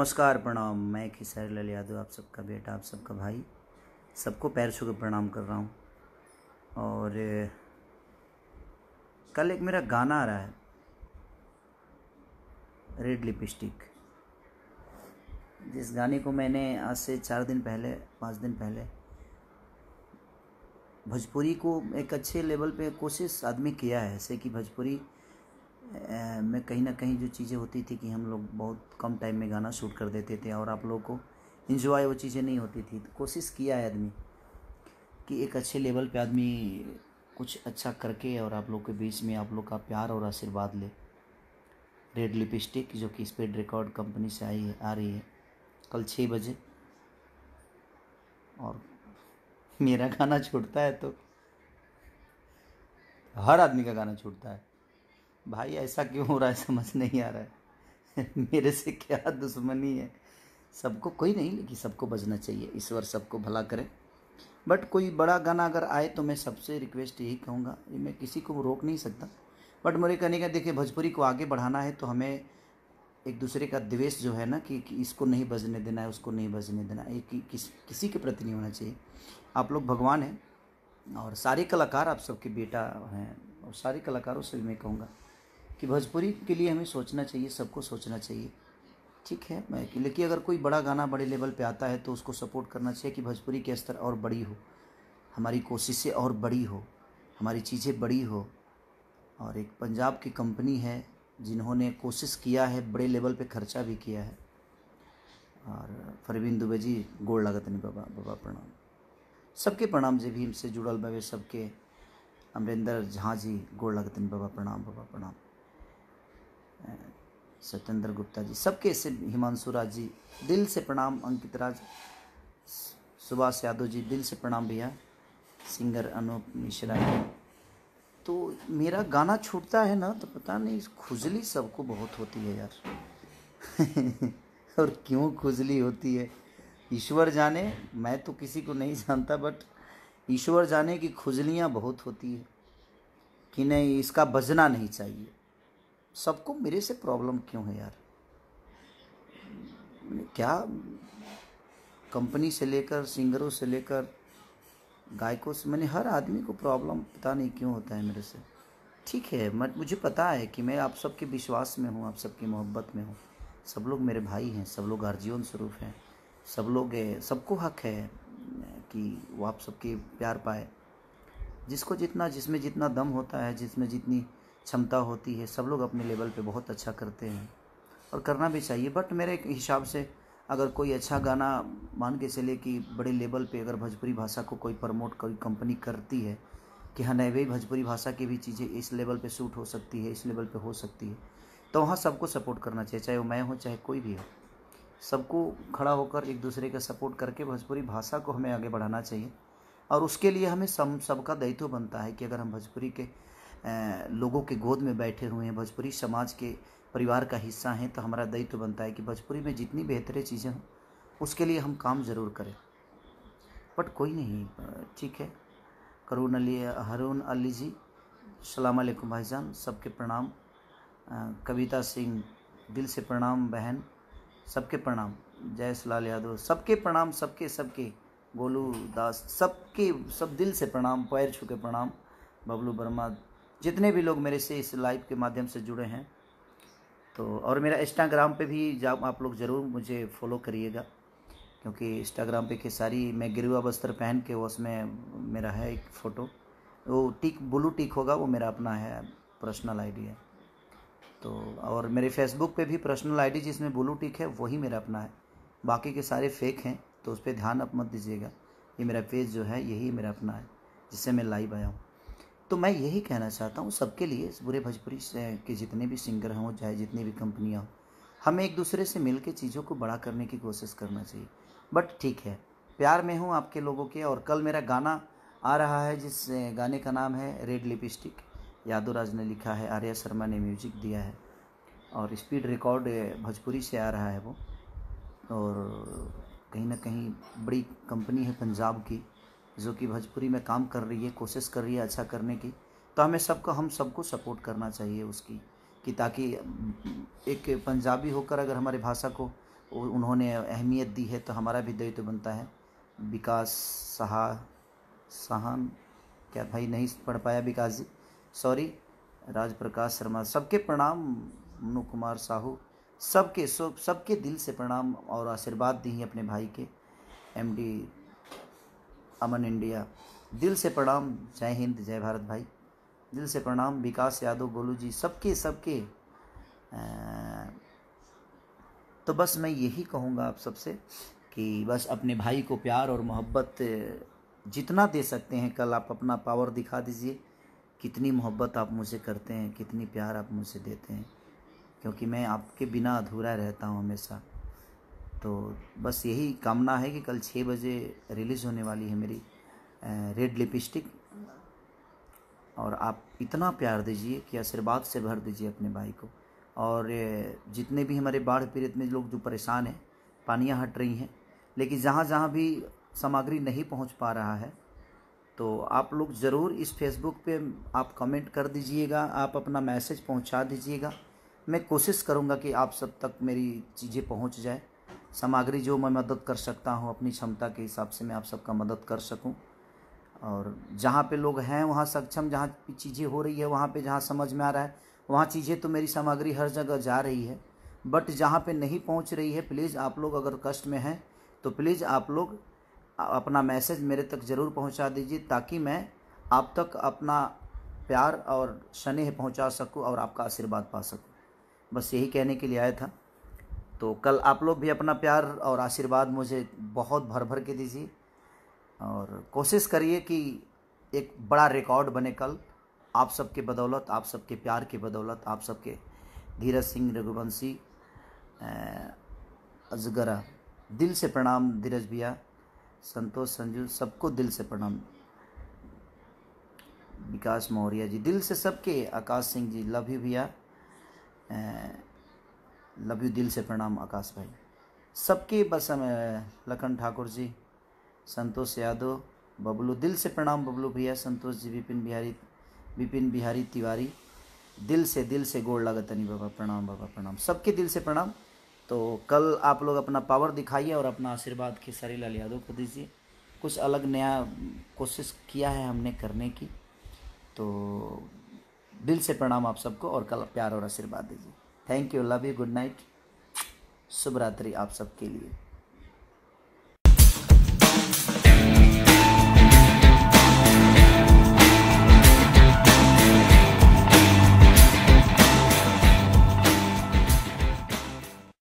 नमस्कार प्रणाम मैं खिसारी लाल यादव आप सबका बेटा आप सबका भाई सबको पैर छू के प्रणाम कर रहा हूँ और कल एक मेरा गाना आ रहा है रेड लिपस्टिक जिस गाने को मैंने आज से चार दिन पहले पाँच दिन पहले भोजपुरी को एक अच्छे लेवल पे कोशिश आदमी किया है जैसे कि भोजपुरी में कहीं ना कहीं जो चीज़ें होती थी कि हम लोग बहुत कम टाइम में गाना शूट कर देते थे और आप लोगों को इन्जॉय वो चीज़ें नहीं होती थी तो कोशिश किया है आदमी कि एक अच्छे लेवल पे आदमी कुछ अच्छा करके और आप लोग के बीच में आप लोग का प्यार और आशीर्वाद ले रेड लिपस्टिक जो कि स्पेड रिकॉर्ड कंपनी से आई है आ रही है कल छः बजे और मेरा गाना छूटता है तो हर आदमी का गाना छूटता है भाई ऐसा क्यों हो रहा है समझ नहीं आ रहा है मेरे से क्या दुश्मनी है सबको कोई नहीं लेकिन सबको बजना चाहिए ईश्वर सबको भला करे बट कोई बड़ा गाना अगर आए तो मैं सबसे रिक्वेस्ट यही कहूँगा मैं किसी को रोक नहीं सकता बट मेरे कहने का देखिए भोजपुरी को आगे बढ़ाना है तो हमें एक दूसरे का द्वेष जो है ना कि, कि इसको नहीं बजने देना है उसको नहीं बजने देना है कि, किस किसी के प्रति नहीं होना चाहिए आप लोग भगवान हैं और सारे कलाकार आप सबके बेटा हैं और सारे कलाकारों से मैं कहूँगा कि भोजपुरी के लिए हमें सोचना चाहिए सबको सोचना चाहिए ठीक है मैं लेकिन अगर कोई बड़ा गाना बड़े लेवल पे आता है तो उसको सपोर्ट करना चाहिए कि भोजपुरी के स्तर और बड़ी हो हमारी कोशिशें और बड़ी हो हमारी चीज़ें बड़ी हो और एक पंजाब की कंपनी है जिन्होंने कोशिश किया है बड़े लेवल पे खर्चा भी किया है और फरवीन दुबे जी गोड़ लागत नहीं बाबा बाबा प्रणाम सबके प्रणाम जी भीम से जुड़ल बवे सबके अमरिंदर झा जी गोड़ लागत नहीं बाबा प्रणाम बाबा प्रणाम सत्येंद्र गुप्ता जी सबके से हिमांशु राज जी दिल से प्रणाम अंकित राज सुभाष यादव जी दिल से प्रणाम भैया सिंगर अनूप मिश्रा जी तो मेरा गाना छूटता है ना तो पता नहीं खुजली सबको बहुत होती है यार और क्यों खुजली होती है ईश्वर जाने मैं तो किसी को नहीं जानता बट ईश्वर जाने की खुजलियाँ बहुत होती है कि नहीं इसका बजना नहीं चाहिए सबको मेरे से प्रॉब्लम क्यों है यार क्या कंपनी से लेकर सिंगरों से लेकर गायकों से मैंने हर आदमी को प्रॉब्लम पता नहीं क्यों होता है मेरे से ठीक है मत मुझे पता है कि मैं आप सबके विश्वास में हूँ आप सबकी मोहब्बत में हूँ सब लोग मेरे भाई हैं सब लोग गार्जियन स्वरूप हैं सब लोग सबको हक है कि वो आप सबके प्यार पाए जिसको जितना जिसमें जितना दम होता है जिसमें जितनी क्षमता होती है सब लोग अपने लेवल पे बहुत अच्छा करते हैं और करना भी चाहिए बट मेरे हिसाब से अगर कोई अच्छा गाना मान के चले कि बड़े लेवल पे अगर भोजपुरी भाषा को कोई प्रमोट कोई कंपनी करती है कि हाँ नए भाई भोजपुरी भाषा की भी चीज़ें इस लेवल पे सूट हो सकती है इस लेवल पे हो सकती है तो वहाँ सबको सपोर्ट करना चाहिए चाहे वो मैं हो चाहे कोई भी हो सबको खड़ा होकर एक दूसरे का सपोर्ट करके भोजपुरी भाषा को हमें आगे बढ़ाना चाहिए और उसके लिए हमें सब सबका दायित्व बनता है कि अगर हम भोजपुरी के लोगों के गोद में बैठे हुए हैं भोजपुरी समाज के परिवार का हिस्सा हैं तो हमारा दायित्व तो बनता है कि भोजपुरी में जितनी बेहतरीन चीज़ें हों उसके लिए हम काम ज़रूर करें बट कोई नहीं ठीक है करुण अली हरून अली जी सलाम अलैकुम जान सबके प्रणाम कविता सिंह दिल से प्रणाम बहन सबके प्रणाम जयसलाल यादव सबके प्रणाम सबके सबके गोलू दास सबके सब दिल से प्रणाम पैर छू के प्रणाम बबलू वर्मा जितने भी लोग मेरे से इस लाइव के माध्यम से जुड़े हैं तो और मेरा इंस्टाग्राम पे भी जा आप लोग ज़रूर मुझे फॉलो करिएगा क्योंकि इंस्टाग्राम पे की सारी मैं गिरुआ बस्तर पहन के वो उसमें मेरा है एक फ़ोटो वो टिक ब्लू टिक होगा वो मेरा अपना है पर्सनल आईडी है तो और मेरे फेसबुक पे भी पर्सनल आईडी जिसमें ब्लू टिक है वही मेरा अपना है बाकी के सारे फेक हैं तो उस पर ध्यान आप मत दीजिएगा ये मेरा पेज जो है यही मेरा अपना है जिससे मैं लाइव आया हूँ तो मैं यही कहना चाहता हूँ सबके लिए इस बुरे भोजपुरी के जितने भी सिंगर हों चाहे जितनी भी कंपनियाँ हों हमें एक दूसरे से मिल के चीज़ों को बड़ा करने की कोशिश करना चाहिए बट ठीक है प्यार में हूँ आपके लोगों के और कल मेरा गाना आ रहा है जिस गाने का नाम है रेड लिपस्टिक यादव राज ने लिखा है आर्या शर्मा ने म्यूजिक दिया है और स्पीड रिकॉर्ड भोजपुरी से आ रहा है वो और कहीं ना कहीं बड़ी कंपनी है पंजाब की जो कि भोजपुरी में काम कर रही है कोशिश कर रही है अच्छा करने की तो हमें सबको हम सबको सपोर्ट करना चाहिए उसकी कि ताकि एक पंजाबी होकर अगर हमारे भाषा को उन्होंने अहमियत दी है तो हमारा भी दायित्व तो बनता है विकास सहा सहान क्या भाई नहीं पढ़ पाया विकास जी सॉरी राज प्रकाश शर्मा सबके प्रणाम मनु कुमार साहू सबके सब सबके दिल से प्रणाम और आशीर्वाद दी अपने भाई के एमडी अमन इंडिया दिल से प्रणाम जय हिंद जय भारत भाई दिल से प्रणाम विकास यादव गोलू जी सबके सबके तो बस मैं यही कहूँगा आप सबसे कि बस अपने भाई को प्यार और मोहब्बत जितना दे सकते हैं कल आप अपना पावर दिखा दीजिए कितनी मोहब्बत आप मुझे करते हैं कितनी प्यार आप मुझसे देते हैं क्योंकि मैं आपके बिना अधूरा रहता हूँ हमेशा तो बस यही कामना है कि कल छः बजे रिलीज़ होने वाली है मेरी रेड लिपस्टिक और आप इतना प्यार दीजिए कि आशीर्वाद से भर दीजिए अपने भाई को और जितने भी हमारे बाढ़ पीड़ित में लोग जो परेशान हैं पानियाँ हट रही हैं लेकिन जहाँ जहाँ भी सामग्री नहीं पहुँच पा रहा है तो आप लोग ज़रूर इस फेसबुक पे आप कमेंट कर दीजिएगा आप अपना मैसेज पहुँचा दीजिएगा मैं कोशिश करूँगा कि आप सब तक मेरी चीज़ें पहुँच जाए सामग्री जो मैं मदद कर सकता हूँ अपनी क्षमता के हिसाब से मैं आप सबका मदद कर सकूँ और जहाँ पे लोग हैं वहाँ सक्षम जहाँ चीज़ें हो रही है वहाँ पे जहाँ समझ में आ रहा है वहाँ चीज़ें तो मेरी सामग्री हर जगह जा रही है बट जहाँ पे नहीं पहुँच रही है प्लीज़ आप लोग अगर कष्ट में हैं तो प्लीज़ आप लोग अपना मैसेज मेरे तक ज़रूर पहुँचा दीजिए ताकि मैं आप तक अपना प्यार और स्नेह पहुँचा सकूँ और आपका आशीर्वाद पा सकूँ बस यही कहने के लिए आया था तो कल आप लोग भी अपना प्यार और आशीर्वाद मुझे बहुत भर भर के दीजिए और कोशिश करिए कि एक बड़ा रिकॉर्ड बने कल आप सबके बदौलत आप सबके प्यार की बदौलत आप सबके धीरज सिंह रघुवंशी अजगरा दिल से प्रणाम धीरज भैया संतोष संजू सबको दिल से प्रणाम विकास मौर्य जी दिल से सबके आकाश सिंह जी लव यू भैया लव यू दिल से प्रणाम आकाश भाई सबके बसम लखन ठाकुर जी संतोष यादव बबलू दिल से प्रणाम बबलू भैया संतोष जी विपिन बिहारी विपिन बिहारी तिवारी दिल से दिल से गोड़ लगा तनी बाबा प्रणाम बाबा प्रणाम सबके दिल से प्रणाम तो कल आप लोग अपना पावर दिखाइए और अपना आशीर्वाद खेसारी लाल यादव को दीजिए कुछ अलग नया कोशिश किया है हमने करने की तो दिल से प्रणाम आप सबको और कल प्यार और आशीर्वाद दीजिए thank you love you good night शुभ रात्रि आप सबके लिए